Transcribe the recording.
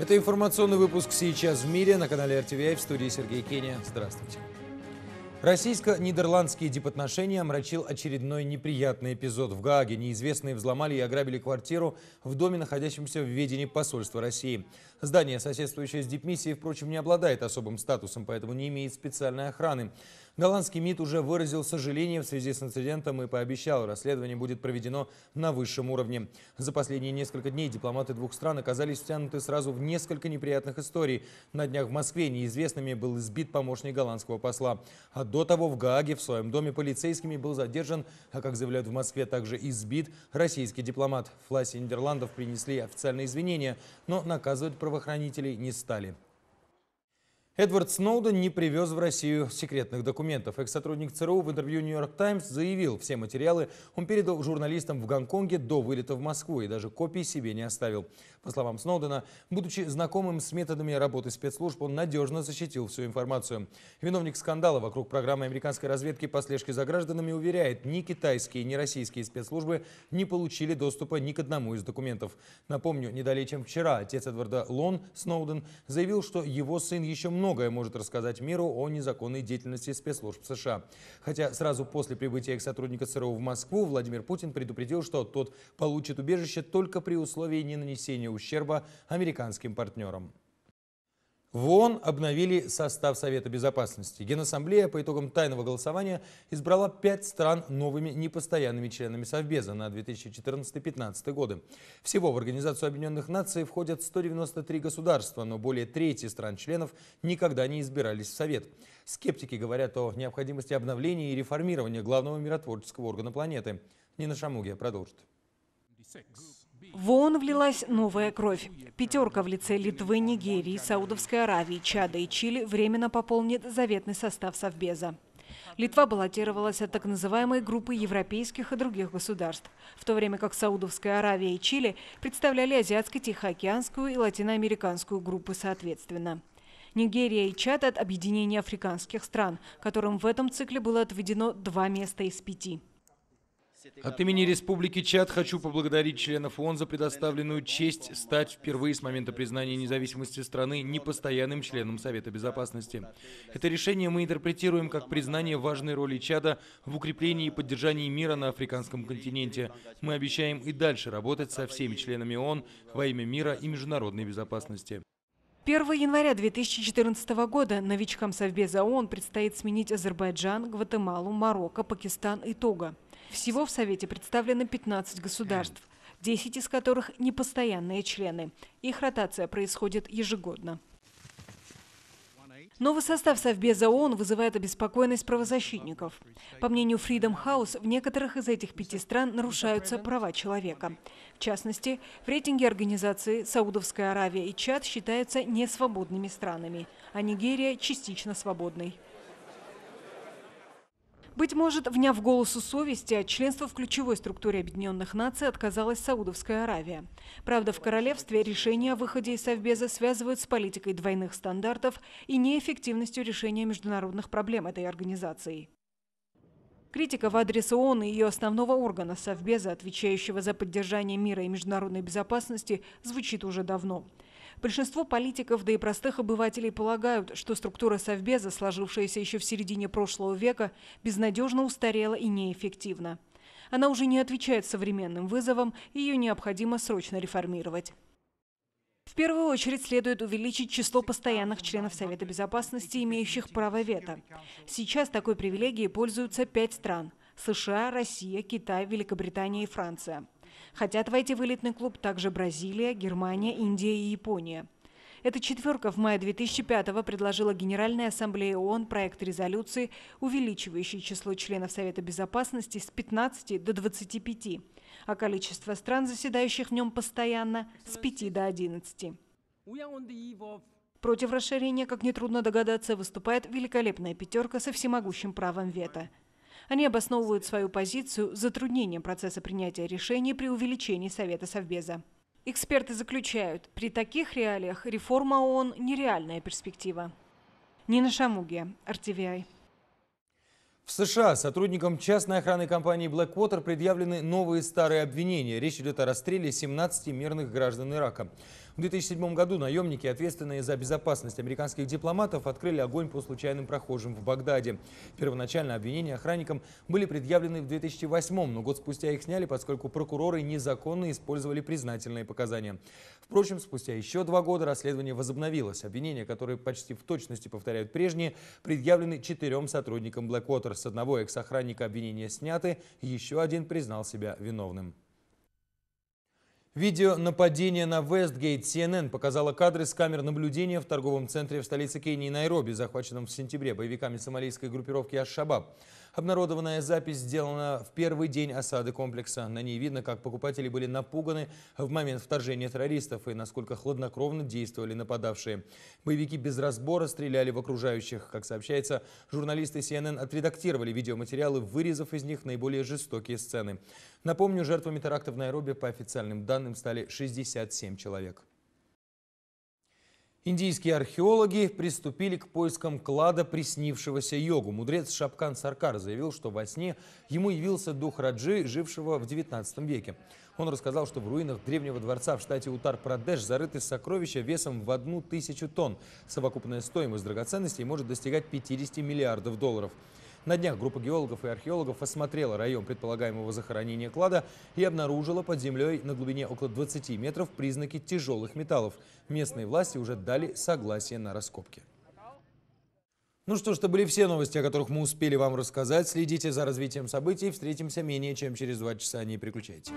Это информационный выпуск «Сейчас в мире» на канале RTVI в студии Сергей Кения. Здравствуйте. Российско-нидерландские дипотношения омрачил очередной неприятный эпизод. В Гааге неизвестные взломали и ограбили квартиру в доме, находящемся в ведении посольства России. Здание, соседствующее с дипмиссией, впрочем, не обладает особым статусом, поэтому не имеет специальной охраны. Голландский МИД уже выразил сожаление в связи с инцидентом и пообещал, расследование будет проведено на высшем уровне. За последние несколько дней дипломаты двух стран оказались втянуты сразу в несколько неприятных историй. На днях в Москве неизвестными был избит помощник голландского посла. А до того в Гааге в своем доме полицейскими был задержан, а как заявляют в Москве, также избит российский дипломат. Власти Нидерландов принесли официальные извинения, но наказывать правоохранителей не стали. Эдвард Сноуден не привез в Россию секретных документов. Экс-сотрудник ЦРУ в интервью «Нью-Йорк Таймс» заявил, все материалы он передал журналистам в Гонконге до вылета в Москву и даже копии себе не оставил. По словам Сноудена, будучи знакомым с методами работы спецслужб, он надежно защитил всю информацию. Виновник скандала вокруг программы американской разведки по слежке за гражданами уверяет, ни китайские, ни российские спецслужбы не получили доступа ни к одному из документов. Напомню, недалее чем вчера отец Эдварда Лон Сноуден заявил, что его сын еще много многое может рассказать миру о незаконной деятельности спецслужб США. Хотя сразу после прибытия их сотрудника ЦРУ в Москву Владимир Путин предупредил, что тот получит убежище только при условии не нанесения ущерба американским партнерам. В ООН обновили состав Совета Безопасности. Генассамблея по итогам тайного голосования избрала пять стран новыми непостоянными членами Совбеза на 2014-2015 годы. Всего в Организацию Объединенных Наций входят 193 государства, но более трети стран-членов никогда не избирались в Совет. Скептики говорят о необходимости обновления и реформирования главного миротворческого органа планеты. Нина Шамугия продолжит. В ООН влилась новая кровь. Пятерка в лице Литвы, Нигерии, Саудовской Аравии, Чада и Чили временно пополнит заветный состав Совбеза. Литва баллотировалась от так называемой группы европейских и других государств, в то время как Саудовская Аравия и Чили представляли Азиатско-Тихоокеанскую и Латиноамериканскую группы соответственно. Нигерия и Чад от Объединения африканских стран, которым в этом цикле было отведено два места из пяти. От имени Республики Чад хочу поблагодарить членов ООН за предоставленную честь стать впервые с момента признания независимости страны непостоянным членом Совета Безопасности. Это решение мы интерпретируем как признание важной роли Чада в укреплении и поддержании мира на африканском континенте. Мы обещаем и дальше работать со всеми членами ООН во имя мира и международной безопасности. 1 января 2014 года новичкам Совбеза ООН предстоит сменить Азербайджан, Гватемалу, Марокко, Пакистан и Того. Всего в Совете представлено 15 государств, 10 из которых – непостоянные члены. Их ротация происходит ежегодно. Новый состав Совбеза ООН вызывает обеспокоенность правозащитников. По мнению Freedom House, в некоторых из этих пяти стран нарушаются права человека. В частности, в рейтинге организации Саудовская Аравия и Чад считаются несвободными странами, а Нигерия частично свободной. Быть может, вняв голосу совести, от членства в ключевой структуре Объединенных Наций отказалась Саудовская Аравия. Правда, в королевстве решение о выходе из Совбеза связывают с политикой двойных стандартов и неэффективностью решения международных проблем этой организации. Критика в адрес ООН и ее основного органа Совбеза, отвечающего за поддержание мира и международной безопасности, звучит уже давно. Большинство политиков, да и простых обывателей полагают, что структура Совбеза, сложившаяся еще в середине прошлого века, безнадежно устарела и неэффективна. Она уже не отвечает современным вызовам, и ее необходимо срочно реформировать. В первую очередь следует увеличить число постоянных членов Совета Безопасности, имеющих право вето. Сейчас такой привилегией пользуются пять стран – США, Россия, Китай, Великобритания и Франция. Хотят войти в элитный клуб также Бразилия, Германия, Индия и Япония. Эта четверка в мае 2005-го предложила Генеральной Ассамблее ООН проект резолюции, увеличивающий число членов Совета Безопасности с 15 до 25, а количество стран, заседающих в нем постоянно, с 5 до 11. Против расширения, как нетрудно догадаться, выступает великолепная пятерка со всемогущим правом вето – они обосновывают свою позицию затруднением процесса принятия решений при увеличении Совета Совбеза. Эксперты заключают, при таких реалиях реформа ООН – нереальная перспектива. Нина Шамугия, RTVI. В США сотрудникам частной охраны компании Blackwater предъявлены новые старые обвинения. Речь идет о расстреле 17 мирных граждан Ирака. В 2007 году наемники, ответственные за безопасность американских дипломатов, открыли огонь по случайным прохожим в Багдаде. Первоначально обвинения охранникам были предъявлены в 2008, но год спустя их сняли, поскольку прокуроры незаконно использовали признательные показания. Впрочем, спустя еще два года расследование возобновилось. Обвинения, которые почти в точности повторяют прежние, предъявлены четырем сотрудникам Blackwater. С одного экс-охранника обвинения сняты, еще один признал себя виновным. Видео нападения на Вестгейт CNN показало кадры с камер наблюдения в торговом центре в столице Кении Найроби, захваченном в сентябре боевиками сомалийской группировки Аш-Шабаб. Обнародованная запись сделана в первый день осады комплекса. На ней видно, как покупатели были напуганы в момент вторжения террористов и насколько хладнокровно действовали нападавшие. Боевики без разбора стреляли в окружающих. Как сообщается, журналисты CNN отредактировали видеоматериалы, вырезав из них наиболее жестокие сцены. Напомню, жертвами теракта в Найроби по официальным данным стали 67 человек. Индийские археологи приступили к поискам клада приснившегося йогу. Мудрец Шапкан Саркар заявил, что во сне ему явился дух Раджи, жившего в 19 веке. Он рассказал, что в руинах древнего дворца в штате Утар-Прадеш зарыты сокровища весом в одну тысячу тонн. Совокупная стоимость драгоценностей может достигать 50 миллиардов долларов. На днях группа геологов и археологов осмотрела район предполагаемого захоронения клада и обнаружила под землей на глубине около 20 метров признаки тяжелых металлов. Местные власти уже дали согласие на раскопки. Ну что ж, это были все новости, о которых мы успели вам рассказать. Следите за развитием событий. Встретимся менее чем через два часа. Не переключайте.